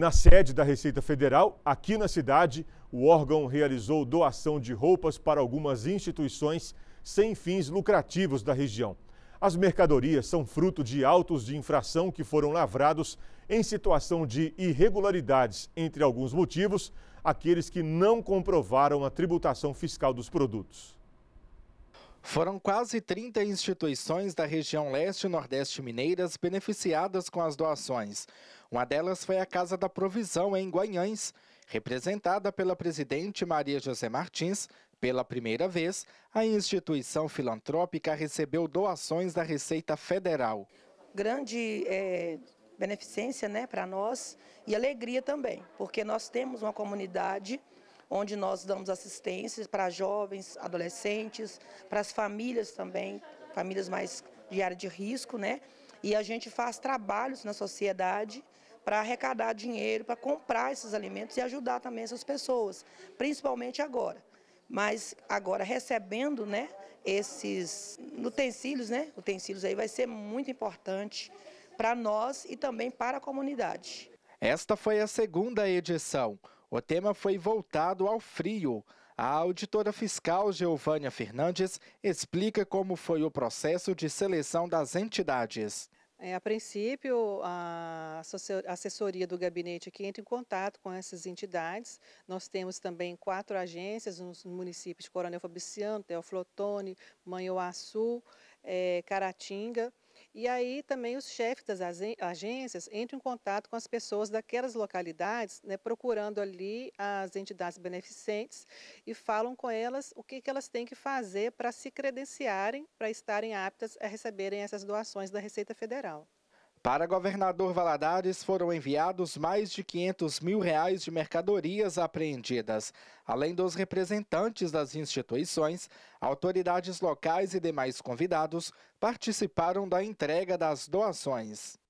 Na sede da Receita Federal, aqui na cidade, o órgão realizou doação de roupas para algumas instituições sem fins lucrativos da região. As mercadorias são fruto de autos de infração que foram lavrados em situação de irregularidades, entre alguns motivos, aqueles que não comprovaram a tributação fiscal dos produtos. Foram quase 30 instituições da região leste e nordeste mineiras beneficiadas com as doações. Uma delas foi a Casa da Provisão, em Guanhães, representada pela presidente Maria José Martins. Pela primeira vez, a instituição filantrópica recebeu doações da Receita Federal. Grande é, beneficência né, para nós e alegria também, porque nós temos uma comunidade onde nós damos assistências para jovens, adolescentes, para as famílias também, famílias mais de área de risco, né? E a gente faz trabalhos na sociedade para arrecadar dinheiro, para comprar esses alimentos e ajudar também essas pessoas, principalmente agora. Mas agora recebendo né, esses utensílios, né? Utensílios aí vai ser muito importante para nós e também para a comunidade. Esta foi a segunda edição. O tema foi voltado ao frio. A auditora fiscal Geovânia Fernandes explica como foi o processo de seleção das entidades. É, a princípio, a assessoria do gabinete aqui entra em contato com essas entidades. Nós temos também quatro agências nos municípios de Coronel Fabriciano, Teoflotone, Manhoaçu, é, eh, Caratinga. E aí também os chefes das agências entram em contato com as pessoas daquelas localidades, né, procurando ali as entidades beneficentes e falam com elas o que, que elas têm que fazer para se credenciarem, para estarem aptas a receberem essas doações da Receita Federal. Para governador Valadares foram enviados mais de 500 mil reais de mercadorias apreendidas, além dos representantes das instituições, autoridades locais e demais convidados participaram da entrega das doações.